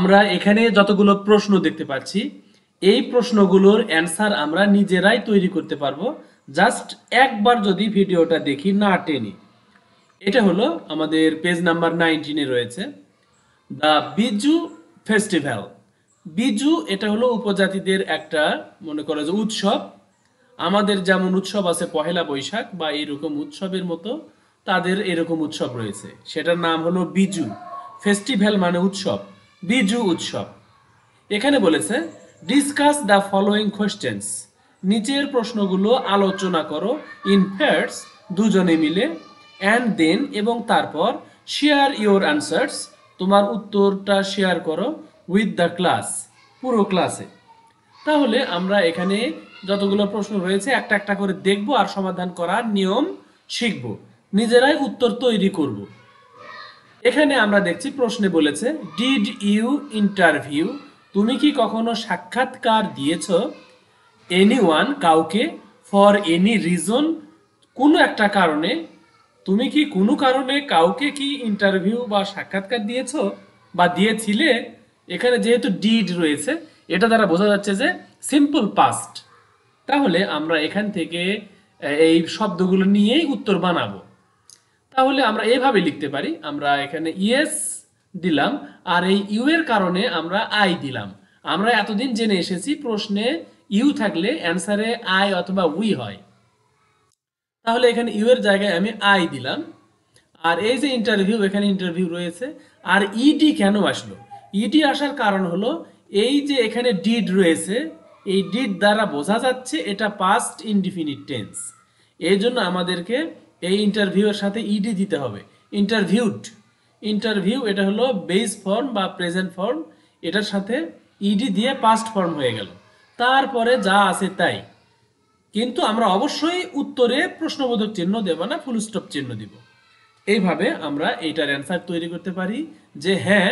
আমরা এখানে যতগুলো প্রশ্ন দেখতে পাচ্ছি এই প্রশ্নগুলোর অ্যান্সার আমরা নিজেরাই তৈরি করতে পারবো জাস্ট একবার যদি ভিডিওটা দেখি না টেনি এটা হলো আমাদের পেজ নাম্বার নাইনটিনে রয়েছে দ্য বিজু ফেস্টিভ্যাল বিজু এটা হলো উপজাতিদের একটা মনে করো যে উৎসব আমাদের যেমন উৎসব আছে পহেলা বৈশাখ বা এরকম উৎসবের মতো তাদের এরকম উৎসব রয়েছে সেটার নাম হলো বিজু ফেস্টিভ্যাল মানে উৎসব বিজু উৎসব এখানে বলেছে ডিসকাস দ্য ফলোয়িং কোয়েশ্চেন্স নিচের প্রশ্নগুলো আলোচনা করো ইন ফ্যাটস দুজনে মিলে অ্যান্ড দেন এবং তারপর শেয়ার ইওর অ্যান্সার্স তোমার উত্তরটা শেয়ার করো উইথ দ্য ক্লাস পুরো ক্লাসে তাহলে আমরা এখানে যতগুলো প্রশ্ন রয়েছে একটা একটা করে দেখব আর সমাধান করার নিয়ম শিখব নিজেরাই উত্তর তৈরি করবো এখানে আমরা দেখছি প্রশ্নে বলেছে ডিড ইউ ইন্টারভিউ তুমি কি কখনো সাক্ষাৎকার দিয়েছ এনি ওয়ান কাউকে ফর এনি রিজন কোনো একটা কারণে তুমি কি কোনো কারণে কাউকে কি ইন্টারভিউ বা সাক্ষাৎকার দিয়েছ বা দিয়েছিলে এখানে যেহেতু ডিড রয়েছে এটা দ্বারা বোঝা যাচ্ছে যে সিম্পল পাস্ট তাহলে আমরা এখান থেকে এই শব্দগুলো নিয়েই উত্তর বানাবো তাহলে আমরা এইভাবে লিখতে পারি আমরা এখানে ইএস দিলাম আর এই ইউ এর কারণে আমরা আই দিলাম আমরা এতদিন জেনে এসেছি প্রশ্নে ইউ থাকলে অ্যান্সারে আই অথবা উই হয় তাহলে এখানে ইউ এর জায়গায় আমি আই দিলাম আর এই যে ইন্টারভিউ এখানে ইন্টারভিউ রয়েছে আর ইডি কেন আসলো ইডি আসার কারণ হলো এই যে এখানে ডিড রয়েছে এই ডিড দ্বারা বোঝা যাচ্ছে এটা পাস্ট ইনডিফিনিট টেন্স এই জন্য আমাদেরকে এই ইন্টারভিউয়ের সাথে ইডি e দিতে হবে ইন্টারভিউড ইন্টারভিউ এটা হলো বেস ফর্ম বা প্রেজেন্ট ফর্ম এটার সাথে ইডি e দিয়ে পাস্ট ফর্ম হয়ে গেল তারপরে যা আছে তাই কিন্তু আমরা অবশ্যই উত্তরে প্রশ্নবোধক চিহ্ন দেব না ফুল স্টপ চিহ্ন দিব এইভাবে আমরা এইটার অ্যান্সার তৈরি করতে পারি যে হ্যাঁ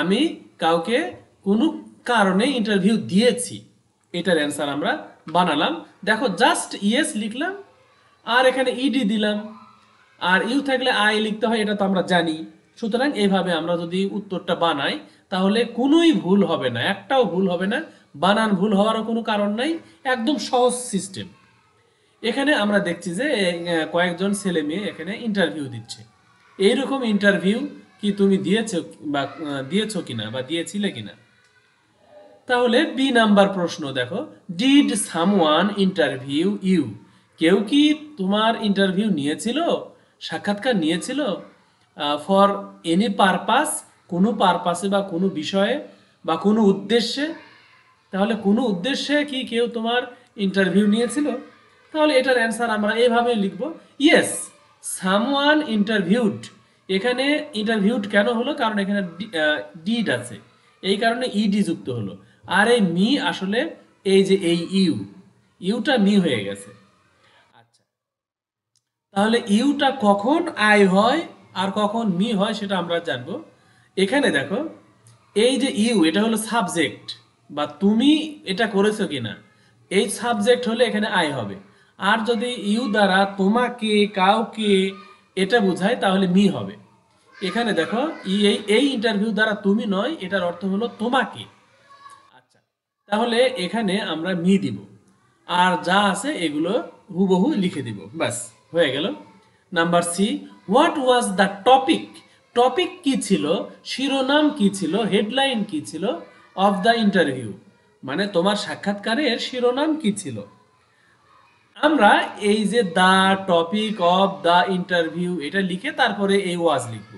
আমি কাউকে কোনো কারণে ইন্টারভিউ দিয়েছি এটার অ্যান্সার আমরা বানালাম দেখো জাস্ট ইয়েস লিখলাম আর এখানে ইডি দিলাম আর ইউ থাকলে আই লিখতে হয় এটা তো আমরা জানি সুতরাং এইভাবে আমরা যদি উত্তরটা বানাই তাহলে কোনোই ভুল হবে না একটাও ভুল হবে না বানান ভুল হওয়ারও কোনো কারণ নাই একদম সহজ সিস্টেম এখানে আমরা দেখছি যে কয়েকজন ছেলে মেয়ে এখানে ইন্টারভিউ দিচ্ছে এইরকম ইন্টারভিউ কি তুমি দিয়েছো বা দিয়েছো কিনা বা দিয়েছিলে কিনা তাহলে বি নাম্বার প্রশ্ন দেখো ডিড সামওয়ান ইন্টারভিউ ইউ কেউ কি তোমার ইন্টারভিউ নিয়েছিল সাক্ষাৎকার নিয়েছিল ফর এনি পারপাস কোনো পারপাসে বা কোনো বিষয়ে বা কোনো উদ্দেশ্যে তাহলে কোনো উদ্দেশ্যে কি কেউ তোমার ইন্টারভিউ নিয়েছিল তাহলে এটার অ্যান্সার আমরা এইভাবে লিখব ইয়েস সামওয়ান ইন্টারভিউড এখানে ইন্টারভিউড কেন হলো কারণ এখানে ডিড আছে এই কারণে ইডি যুক্ত হলো আর এই মি আসলে এই যে এই ইউ ইউটা মি হয়ে গেছে তাহলে ইউটা কখন আই হয় আর কখন মি হয় সেটা আমরা জানবো এখানে দেখো এই যে ইউ এটা হলো সাবজেক্ট বা তুমি এটা করেছো কিনা এই সাবজেক্ট হলে এখানে আই হবে আর যদি ইউ দ্বারা তোমাকে কাউকে এটা বোঝায় তাহলে মি হবে এখানে দেখো এই এই ইন্টারভিউ দ্বারা তুমি নয় এটার অর্থ হলো তোমাকে আচ্ছা তাহলে এখানে আমরা মি দিব আর যা আছে এগুলো হুবহু লিখে দিব ব্যাস হয়ে গেল number C what was the topic topic কি ছিল শিরোনাম কি ছিল হেডলাইন কি ছিল অফ দ্য ইন্টারভিউ মানে তোমার সাক্ষাৎকারের শিরোনাম কি ছিল আমরা এই যে the topic of the interview এটা লিখে তারপরে এই ওয়াজ লিখব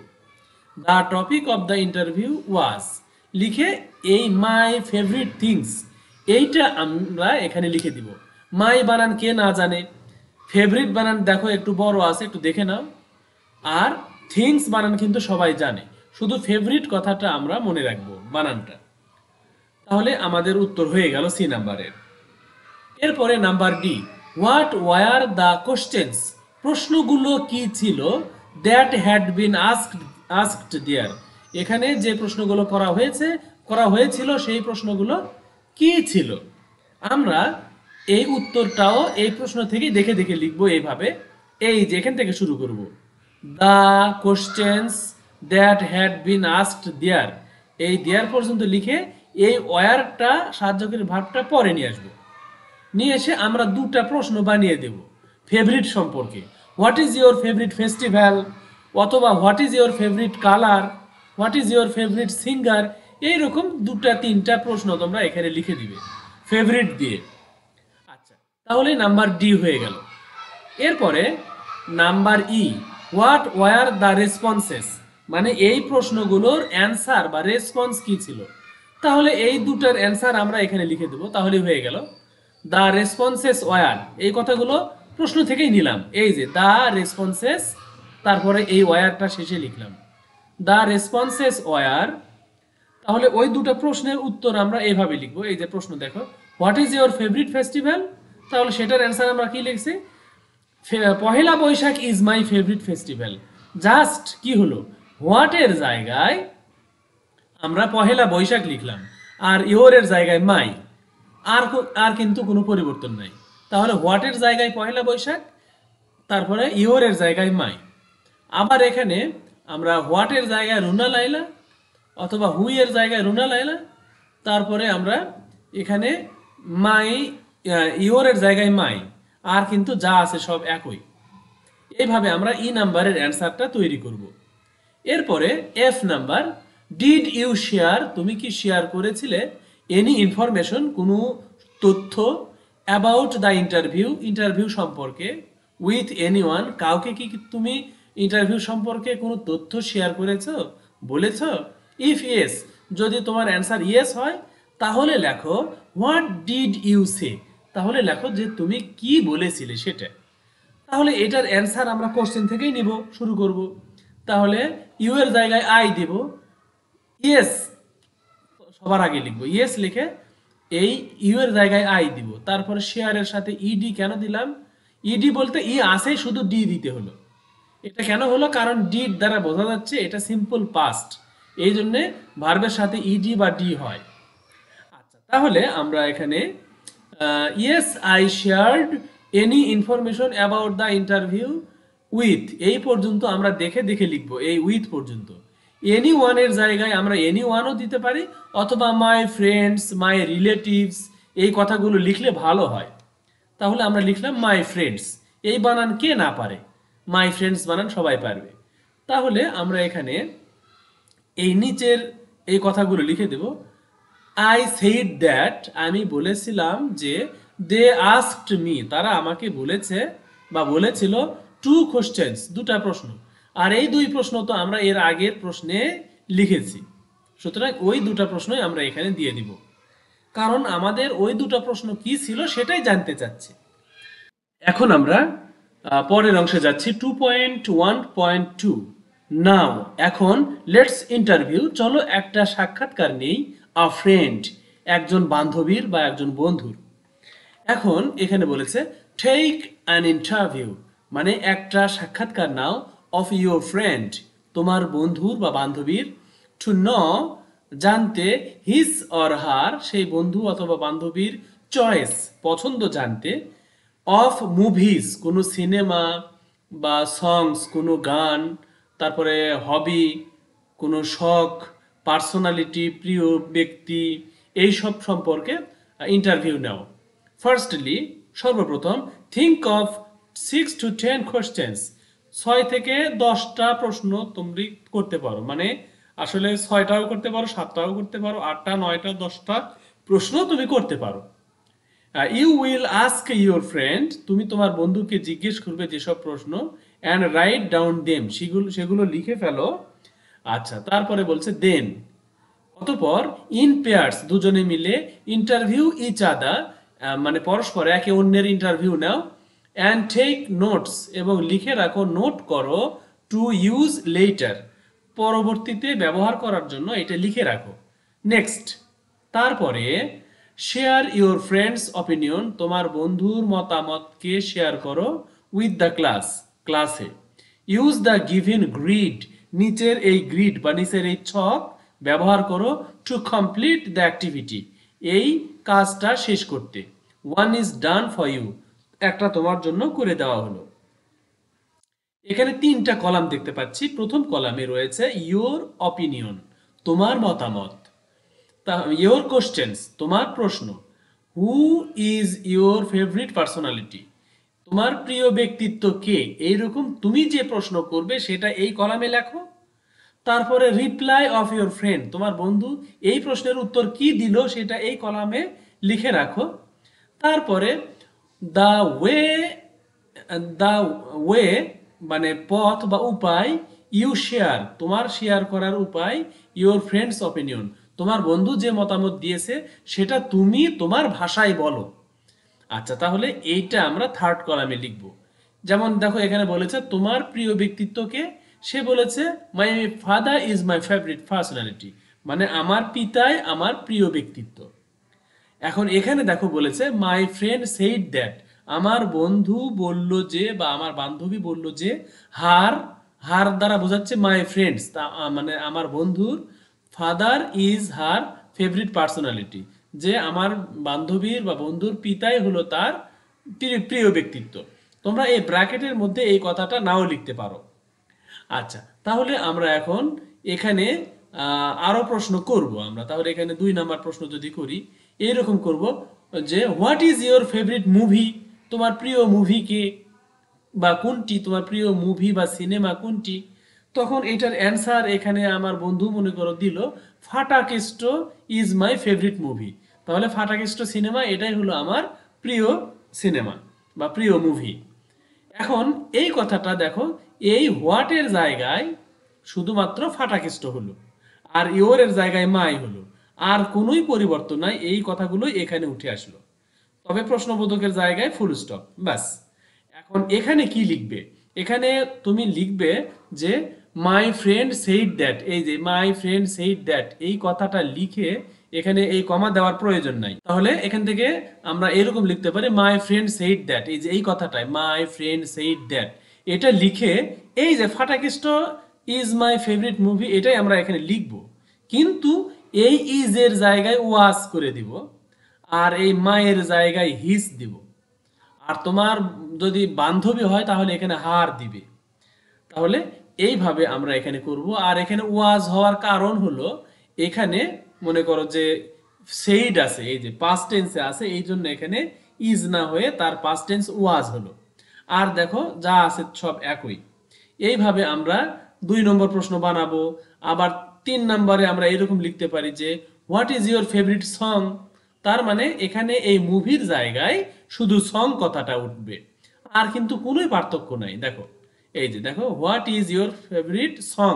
the topic of the interview was লিখে এই মাই ফেভারিট থিংস এইটা আমরা এখানে লিখে দিব মাই বানান কে না জানে ফেভারিট বানান দেখো একটু বড় আছে একটু দেখে নাও আর থিংস বানান কিন্তু সবাই জানে শুধু ফেভারিট কথাটা আমরা মনে রাখবো বানানটা তাহলে আমাদের উত্তর হয়ে গেল সি নাম্বারের এরপরে number D what were the questions প্রশ্নগুলো কি ছিল that had been asked asked there এখানে যে প্রশ্নগুলো করা হয়েছে করা হয়েছিল সেই প্রশ্নগুলো কি ছিল আমরা এই উত্তরটাও এই প্রশ্ন থেকে দেখে দেখে লিখবো এইভাবে এই যে এখান থেকে শুরু করব the questions that had been asked there এই দেয়ার পর্যন্ত লিখে এই ওয়ারটা সাহায্যকারী ভাবটা পরে নিয়ে আসবো নিয়ে এসে আমরা দুটা প্রশ্ন বানিয়ে দেব ফেভারিট সম্পর্কে what is your favourite festival অথবা what is your favourite colour what is your favourite singer এইরকম দুটা তিনটা প্রশ্ন তোমরা এখানে লিখে দিবে ফেভারিট দিয়ে তাহলে নাম্বার ডি হয়ে গেল এরপরে number E what were the responses মানে এই প্রশ্নগুলোর অ্যান্সার বা রেসপন্স কি ছিল তাহলে এই দুটার অ্যান্সার আমরা এখানে লিখে দেবো তাহলে হয়ে গেল দ্য রেসপন্সেস ওয়ার এই কথাগুলো প্রশ্ন থেকেই নিলাম এই যে দ্য রেসপন্সেস তারপরে এই ওয়ারটা শেষে লিখলাম দ্য রেসপন্সেস ওয়ার তাহলে ওই দুটো প্রশ্নের উত্তর আমরা এইভাবে লিখবো এই যে প্রশ্ন দেখো what is your favourite festival তাহলে সেটার অ্যান্সার আমরা কি লিখছি Pohela Boishakh is my favourite festival just কি হলো হোয়াটের জায়গায় আমরা পহেলা বৈশাখ লিখলাম আর ইয়োরের জায়গায় মাই আর আর কিন্তু কোনো পরিবর্তন নাই তাহলে হোয়াটের জায়গায় পহেলা বৈশাখ তারপরে ইয়োরের জায়গায় মাই আবার এখানে আমরা হোয়াটের জায়গায় রুনা লাইলা অথবা হুইয়ের জায়গায় রুনা লাইলা তারপরে আমরা এখানে মাই ইওরের জায়গায় মাই আর কিন্তু যা আছে সব একই এইভাবে আমরা ই নাম্বারের অ্যান্সারটা তৈরি করব এরপরে F number did you share তুমি কি শেয়ার করেছিলে এনি ইনফরমেশন কোনো তথ্য অ্যাবাউট দ্য ইন্টারভিউ ইন্টারভিউ সম্পর্কে উইথ এনি ওয়ান কাউকে কি তুমি ইন্টারভিউ সম্পর্কে কোনো তথ্য শেয়ার করেছ বলেছ ইফ ইয়েস যদি তোমার অ্যান্সার ইয়েস হয় তাহলে লেখো হোয়াট ডিড ইউ সে তাহলে লেখো যে তুমি কি বলেছিলে সেটা তাহলে এটার অ্যান্সার আমরা কোশ্চেন থেকেই নিব শুরু করব তাহলে ইউ এর জায়গায় আই দেব ইয়েস সবার আগে লিখবো ইয়েস লিখে এই ইউ এর জায়গায় আই দিব তারপরে শেয়ারের সাথে ইডি কেন দিলাম ইডি বলতে ই আসে শুধু ডি দিতে হলো এটা কেন হলো কারণ ডি দ্বারা বোঝা যাচ্ছে এটা সিম্পল পাস্ট এই জন্যে ভার্বের সাথে ইডি বা ডি হয় আচ্ছা তাহলে আমরা এখানে uh, yes i shared any information about the interview with এই পর্যন্ত আমরা দেখে দেখে লিখবো এই উইথ পর্যন্ত এনি ওয়ানের জায়গায় আমরা এনি ওয়ানও দিতে পারি অথবা মাই ফ্রেন্ডস মাই রিলেটিভস এই কথাগুলো লিখলে ভালো হয় তাহলে আমরা লিখলাম মাই ফ্রেন্ডস এই বানান কে না পারে মাই ফ্রেন্ডস বানান সবাই পারবে তাহলে আমরা এখানে এই নিচের এই কথাগুলো লিখে দেবো আই সেইড দ্যাট আমি বলেছিলাম যে দে আস্কড মি তারা আমাকে বলেছে বা বলেছিল টু কোশ্চেন্স দুটা প্রশ্ন আর এই দুই প্রশ্ন তো আমরা এর আগের প্রশ্নে লিখেছি সুতরাং ওই দুটা প্রশ্নই আমরা এখানে দিয়ে দিব কারণ আমাদের ওই দুটা প্রশ্ন কি ছিল সেটাই জানতে চাচ্ছি এখন আমরা পরের অংশে যাচ্ছি two point one point two now এখন লেটস ইন্টারভিউ চলো একটা সাক্ষাৎকার নেই আ ফ্রেন্ড একজন বান্ধবীর বা একজন বন্ধুর এখন এখানে বলেছে টেক অ্যান ইন্টারভিউ মানে একটা সাক্ষাৎকার নাও অফ ইউর ফ্রেন্ড তোমার বন্ধুর বা বান্ধবীর টু ন জানতে হিজ অর হার সেই বন্ধু অথবা বান্ধবীর চয়েস পছন্দ জানতে অফ মুভিস কোনো সিনেমা বা সংস কোনো গান তারপরে হবি কোনো শখ পার্সোনালিটি প্রিয় ব্যক্তি এই সব সম্পর্কে ইন্টারভিউ নাও ফার্স্টলি সর্বপ্রথম think of six to ten questions ছয় থেকে দশটা প্রশ্ন তুমি করতে পারো মানে আসলে ছয়টাও করতে পারো সাতটাও করতে পারো আটটা নয়টা দশটা প্রশ্ন তুমি করতে পারো you will ask your friend তুমি তোমার বন্ধুকে জিজ্ঞেস করবে যেসব প্রশ্ন অ্যান্ড রাইট ডাউন দেম সেগুলো সেগুলো লিখে ফেলো আচ্ছা তারপরে বলছে দেন অতপর ইন পেয়ার্স দুজনে মিলে ইন্টারভিউ ইচ আদার মানে পরস্পর একে অন্যের interview now and take notes এবং লিখে রাখো নোট করো টু ইউজ লেটার পরবর্তীতে ব্যবহার করার জন্য এটা লিখে রাখো নেক্সট তারপরে শেয়ার ইউর ফ্রেন্ডস অপিনিয়ন তোমার বন্ধুর মতামতকে শেয়ার করো উইথ দ্য ক্লাস ক্লাসে ইউজ দ্য ইন গ্রিড নিচের এই গ্রিড বা নিচের এই ছক ব্যবহার করো টু কমপ্লিট দ্য অ্যাক্টিভিটি এই কাজটা শেষ করতে one is done for you একটা তোমার জন্য করে দেওয়া হলো এখানে তিনটা কলাম দেখতে পাচ্ছি প্রথম কলামে রয়েছে ইয়োর অপিনিয়ন তোমার মতামত ইয়োর কোশ্চেন্স তোমার প্রশ্ন who is your favourite personality তোমার প্রিয় ব্যক্তিত্ব কে এইরকম তুমি যে প্রশ্ন করবে সেটা এই কলামে লেখো তারপরে রিপ্লাই অফ ইউর ফ্রেন্ড তোমার বন্ধু এই প্রশ্নের উত্তর কি দিল সেটা এই কলামে লিখে রাখো তারপরে দ্য ওয়ে দ্য ওয়ে মানে পথ বা উপায় ইউ শেয়ার তোমার শেয়ার করার উপায় ইউর ফ্রেন্ডস অপিনিয়ন তোমার বন্ধু যে মতামত দিয়েছে সেটা তুমি তোমার ভাষায় বলো আচ্ছা তাহলে এইটা আমরা থার্ড কলামে লিখব যেমন দেখো এখানে বলেছে তোমার প্রিয় ব্যক্তিত্বকে সে বলেছে my father is my favourite personality মানে আমার পিতাই আমার প্রিয় ব্যক্তিত্ব এখন এখানে দেখো বলেছে মাই ফ্রেন্ড সেইড দ্যাট আমার বন্ধু বলল যে বা আমার বান্ধবী বলল যে হার হার দ্বারা বোঝাচ্ছে মাই ফ্রেন্ডস মানে আমার বন্ধুর father is her favourite personality যে আমার বান্ধবীর বা বন্ধুর পিতাই হলো তার প্রিয় ব্যক্তিত্ব তোমরা এই ব্র্যাকেটের মধ্যে এই কথাটা নাও লিখতে পারো আচ্ছা তাহলে আমরা এখন এখানে আরো প্রশ্ন করব আমরা তাহলে এখানে দুই নাম্বার প্রশ্ন যদি করি এইরকম করব যে what is your favourite movie তোমার প্রিয় মুভি কে বা কোনটি তোমার প্রিয় মুভি বা সিনেমা কোনটি তখন এটার অ্যান্সার এখানে আমার বন্ধু মনে করো দিল Fatakeshto is my favourite movie তাহলে ফাটাকিষ্ট সিনেমা এটাই হলো আমার প্রিয় সিনেমা বা প্রিয় মুভি এখন এই কথাটা দেখো এই হোয়াটের জায়গায় শুধুমাত্র ফাটাকিষ্ট হলো আর ইওরের জায়গায় মাই হলো আর কোনোই পরিবর্তন নাই এই কথাগুলো এখানে উঠে আসলো তবে প্রশ্নবোধকের জায়গায় ফুল স্টপ বাস এখন এখানে কি লিখবে এখানে তুমি লিখবে যে মাই ফ্রেন্ড সেইড দ্যাট এই যে মাই ফ্রেন্ড সেইড দ্যাট এই কথাটা লিখে এখানে এই কমা দেওয়ার প্রয়োজন নাই তাহলে এখান থেকে আমরা এরকম লিখতে পারি মাই ফ্রেন্ড সেইড দ্যাট এই যে এই কথাটাই মাই ফ্রেন্ড সেইড দ্যাট এটা লিখে এই যে Fatakeshto is my favourite movie এটাই আমরা এখানে লিখব কিন্তু এই ইজ এর জায়গায় ওয়াজ করে দিব আর এই মায়ের জায়গায় হিস দিব আর তোমার যদি বান্ধবী হয় তাহলে এখানে হার দিবে তাহলে এইভাবে আমরা এখানে করব আর এখানে ওয়াজ হওয়ার কারণ হলো এখানে মনে করো যে সেইড আছে এই যে পাস্ট টেন্সে আছে এই জন্য এখানে ইজ না হয়ে তার পাস্ট টেন্স ওয়াজ হলো আর দেখো যা আছে সব একই এইভাবে আমরা দুই নম্বর প্রশ্ন বানাবো আবার তিন নম্বরে আমরা এরকম লিখতে পারি যে what is your favourite song তার মানে এখানে এই মুভির জায়গায় শুধু সং কথাটা উঠবে আর কিন্তু কোনোই পার্থক্য নাই দেখো এই যে দেখো what is your favourite song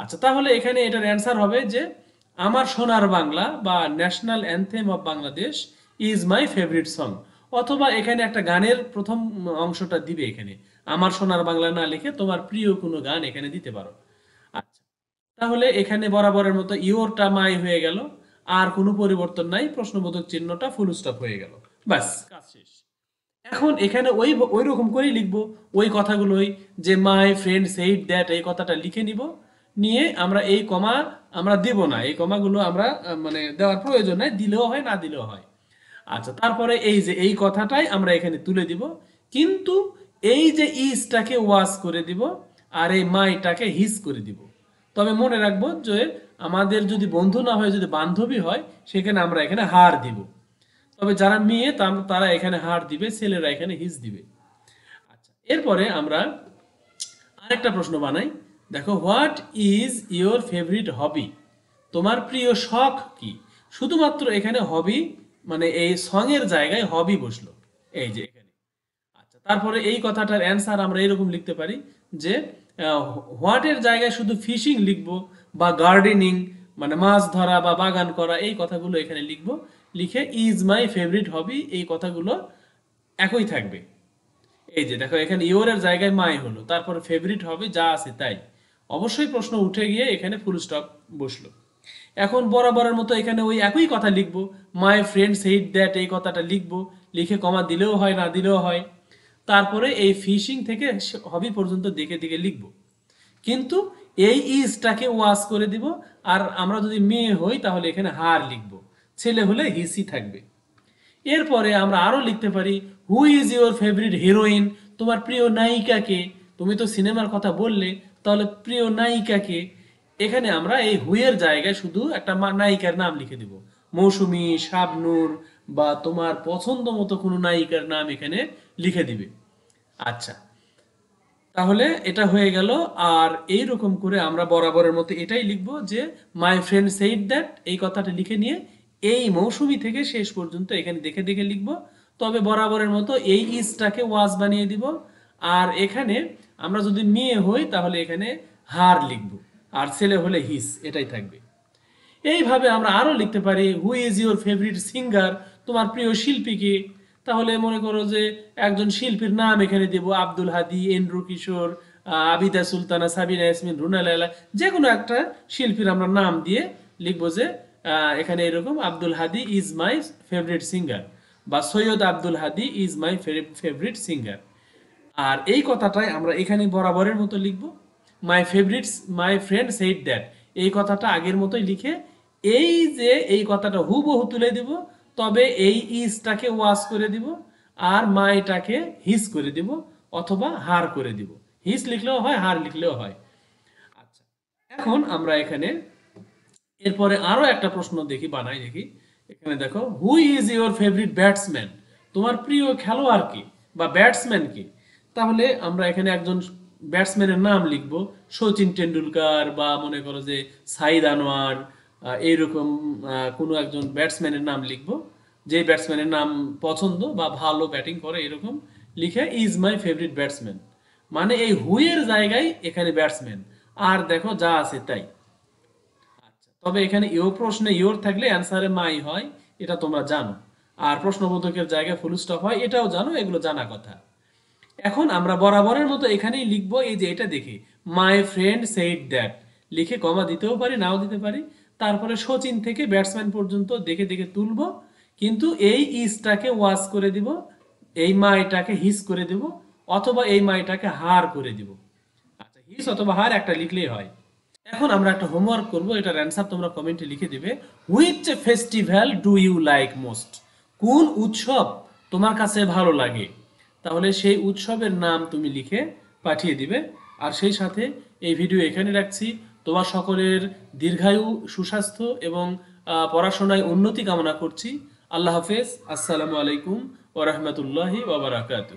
আচ্ছা তাহলে এখানে এটার অ্যান্সার হবে যে আমার সোনার বাংলা বা national anthem of Bangladesh is my favourite song অথবা এখানে একটা গানের প্রথম অংশটা দিবে এখানে আমার সোনার বাংলা না লিখে তোমার প্রিয় কোনো গান এখানে দিতে পারো আচ্ছা তাহলে এখানে বরাবরের মতো ইয়োরটা মাই হয়ে গেল আর কোনো পরিবর্তন নাই প্রশ্নবোধক চিহ্নটা ফুল স্টপ হয়ে গেল ব্যাস কাজ শেষ এখন এখানে ওই ওই রকম করেই লিখবো ওই কথাগুলোই যে মাই ফ্রেন্ড সেইড দ্যাট এই কথাটা লিখে নিব নিয়ে আমরা এই কমা আমরা দেব না এই কমাগুলো আমরা মানে দেওয়ার প্রয়োজন নাই দিলেও হয় না দিলেও হয় আচ্ছা তারপরে এই যে এই কথাটাই আমরা এখানে তুলে দিব কিন্তু এই যে ইজটাকে ওয়াশ করে দিব আর এই মাইটাকে হিস করে দিব তবে মনে রাখবো যে আমাদের যদি বন্ধু না হয় যদি বান্ধবী হয় সেখানে আমরা এখানে হার দিব তবে যারা মেয়ে তারা এখানে হার দিবে ছেলেরা এখানে হিস দিবে আচ্ছা এরপরে আমরা আরেকটা প্রশ্ন বানাই দেখো what is your favourite hobby তোমার প্রিয় শখ কি শুধুমাত্র এখানে হবি মানে এই সঙের জায়গায় হবি বসলো এই যে এখানে আচ্ছা তারপরে এই কথাটার অ্যান্সার আমরা এরকম লিখতে পারি যে হোয়াটের জায়গায় শুধু ফিশিং লিখব বা গার্ডেনিং মানে মাছ ধরা বা বাগান করা এই কথাগুলো এখানে লিখব লিখে ইজ মাই ফেভারিট হবি এই কথাগুলো একই থাকবে এই যে দেখো এখানে ইয়োরের জায়গায় মাই হলো তারপর ফেভারিট হবি যা আছে তাই অবশ্যই প্রশ্ন উঠে গিয়ে এখানে ফুল স্টপ বসলো এখন বরাবরের মতো এখানে ওই একই কথা লিখবো মাই ফ্রেন্ডস হেট দ্যাট এই কথাটা লিখবো লিখে কমা দিলেও হয় না দিলেও হয় তারপরে এই ফিশিং থেকে হবি পর্যন্ত দেখে দেখে লিখবো কিন্তু এই ইজটাকে ওয়াশ করে দিব আর আমরা যদি মেয়ে হই তাহলে এখানে হার লিখবো ছেলে হলে হিসি থাকবে এরপরে আমরা আরও লিখতে পারি who is your favourite heroine তোমার প্রিয় নায়িকাকে তুমি তো সিনেমার কথা বললে তাহলে প্রিয় নায়িকাকে এখানে আমরা এই হুয়ের জায়গায় শুধু একটা নায়িকার নাম লিখে দিব মৌসুমি শাবনুর বা তোমার পছন্দ মতো কোনো নায়িকার নাম এখানে লিখে দিবে আচ্ছা তাহলে এটা হয়ে গেল আর এই রকম করে আমরা বরাবরের মতো এটাই লিখব যে মাই ফ্রেন্ড সেইড দ্যাট এই কথাটা লিখে নিয়ে এই মৌসুমি থেকে শেষ পর্যন্ত এখানে দেখে দেখে লিখব তবে বরাবরের মতো এই ইসটাকে ওয়াজ বানিয়ে দিব আর এখানে আমরা যদি মেয়ে হই তাহলে এখানে হার লিখব আর ছেলে হলে হিস এটাই থাকবে এইভাবে আমরা আরও লিখতে পারি who is your favourite singer তোমার প্রিয় শিল্পীকে তাহলে মনে করো যে একজন শিল্পীর নাম এখানে দেব আব্দুল হাদি এন্ড্রু কিশোর আবিদা সুলতানা সাবিনা ইয়াসমিন রুনা লালা যে কোনো একটা শিল্পীর আমরা নাম দিয়ে লিখবো যে এখানে এরকম Abdul Hadi is my favourite singer বা Syed Abdul Hadi is my favourite singer আর এই কথাটাই আমরা এখানে বরাবরের মতো লিখব my favourites my friend said that এই কথাটা আগের মতোই লিখে এই যে এই কথাটা হুবহু তুলে দিব তবে এই ইজটাকে ওয়াশ করে দিব আর মাইটাকে হিস করে দিব অথবা হার করে দিব হিস লিখলেও হয় হার লিখলেও হয় আচ্ছা এখন আমরা এখানে এরপরে আরও একটা প্রশ্ন দেখি বানাই দেখি এখানে দেখো who is your favourite batsman তোমার প্রিয় খেলোয়াড় কি বা ব্যাটসম্যান কি তাহলে আমরা এখানে একজন ব্যাটসম্যানের নাম লিখব শচীন টেন্ডুলকার বা মনে করো যে সাইদ আনোয়ার এইরকম কোনো একজন ব্যাটসম্যানের নাম লিখব যে ব্যাটসম্যানের নাম পছন্দ বা ভালো ব্যাটিং করে এরকম লিখে ইজ মাই ফেভারিট ব্যাটসম্যান মানে এই হুইয়ের জায়গায় এখানে ব্যাটসম্যান আর দেখো যা আছে তাই আচ্ছা তবে এখানে ইউ প্রশ্নে ইউর থাকলে অ্যান্সারে মাই হয় এটা তোমরা জানো আর প্রশ্নবোধকের জায়গায় ফুল স্টপ হয় এটাও জানো এগুলো জানা কথা এখন আমরা বরাবরের মতো এখানেই লিখবো এই যে এটা দেখি মাই ফ্রেন্ড সেইড দ্যাট লিখে কমা দিতেও পারি নাও দিতে পারি তারপরে সচিন থেকে ব্যাটসম্যান পর্যন্ত দেখে দেখে তুলব কিন্তু এই ইজটাকে ওয়াশ করে দিব এই মাইটাকে হিস করে দিব অথবা এই মাইটাকে হার করে দিব আচ্ছা হিস অথবা হার একটা লিখলেই হয় এখন আমরা একটা হোমওয়ার্ক করব এটার অ্যান্সার তোমরা কমেন্টে লিখে দিবে which festival do you like most কোন উৎসব তোমার কাছে ভালো লাগে তাহলে সেই উৎসবের নাম তুমি লিখে পাঠিয়ে দিবে আর সেই সাথে এই ভিডিও এখানে রাখছি তোমার সকলের দীর্ঘায়ু সুস্বাস্থ্য এবং পড়াশোনায় উন্নতি কামনা করছি আল্লাহ হাফেজ আসসালামু আলাইকুম ওরহমতুল্লাহি ওবরাকাতু